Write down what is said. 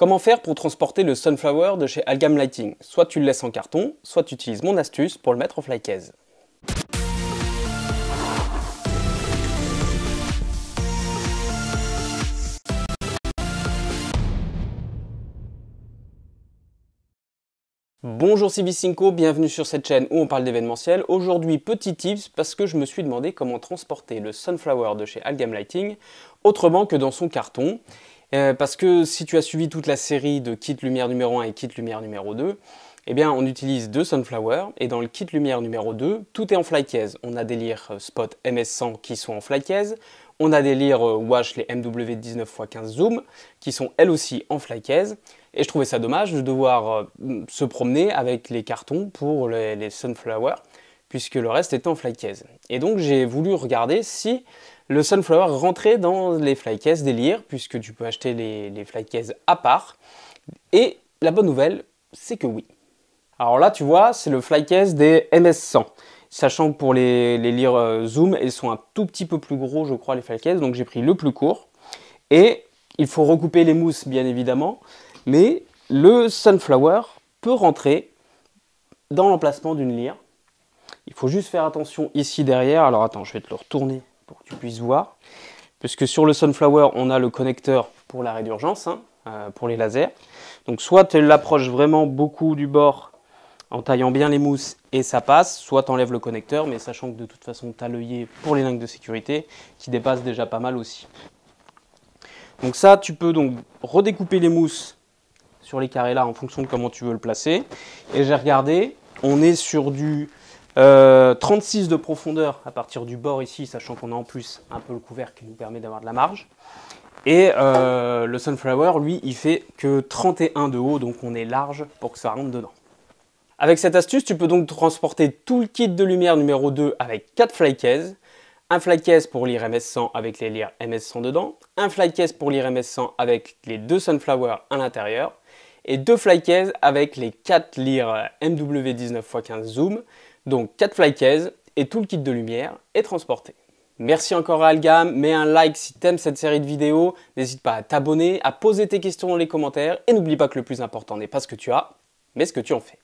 Comment faire pour transporter le Sunflower de chez Algam Lighting Soit tu le laisses en carton, soit tu utilises mon astuce pour le mettre en flycase. Bonjour cb bienvenue sur cette chaîne où on parle d'événementiel. Aujourd'hui, petit tips parce que je me suis demandé comment transporter le Sunflower de chez Algam Lighting autrement que dans son carton. Euh, parce que si tu as suivi toute la série de kit lumière numéro 1 et kit lumière numéro 2, eh bien on utilise deux Sunflower et dans le kit lumière numéro 2, tout est en flycase. On a des lire euh, Spot MS100 qui sont en flycase. on a des lire euh, Wash les MW19 x15 zoom qui sont elles aussi en flycase. Et je trouvais ça dommage de devoir se promener avec les cartons pour les, sunflowers, Sunflower puisque le reste est en flycase. Et donc j'ai voulu regarder si le Sunflower rentrait dans les flycases délire, puisque tu peux acheter les, les flycases à part. Et la bonne nouvelle, c'est que oui. Alors là, tu vois, c'est le flycase des MS100. Sachant que pour les, les euh, zoom, elles sont un tout petit peu plus gros, je crois, les flycases, donc j'ai pris le plus court. Et il faut recouper les mousses, bien évidemment, mais le sunflower peut rentrer dans l'emplacement d'une lyre. Il faut juste faire attention ici derrière. Alors attends, je vais te le retourner pour que tu puisses voir. Puisque sur le Sunflower, on a le connecteur pour l'arrêt d'urgence, hein, euh, pour les lasers. Donc soit tu l'approches vraiment beaucoup du bord en taillant bien les mousses et ça passe, soit tu enlèves le connecteur, mais sachant que de toute façon tu as l'œillet pour les lingues de sécurité qui dépassent déjà pas mal aussi. Donc ça, tu peux donc redécouper les mousses sur les carrés là en fonction de comment tu veux le placer. Et j'ai regardé, on est sur du 36 euh, de profondeur à partir du bord ici, sachant qu'on a en plus un peu le couvert qui nous permet d'avoir de la marge. Et euh, le Sunflower, lui, il fait que 31 de haut, donc on est large pour que ça rentre dedans. Avec cette astuce, tu peux donc transporter tout le kit de lumière numéro 2 avec 4 flycases, un flycase pour lire MS100 avec les lires MS100 dedans, un flycase pour lire MS100 avec les deux Sunflowers à l'intérieur, et deux flycases avec les 4 lires MW19x15 zoom, donc 4 flycases et tout le kit de lumière est transporté. Merci encore à Algam, mets un like si t'aimes cette série de vidéos, n'hésite pas à t'abonner, à poser tes questions dans les commentaires et n'oublie pas que le plus important n'est pas ce que tu as, mais ce que tu en fais.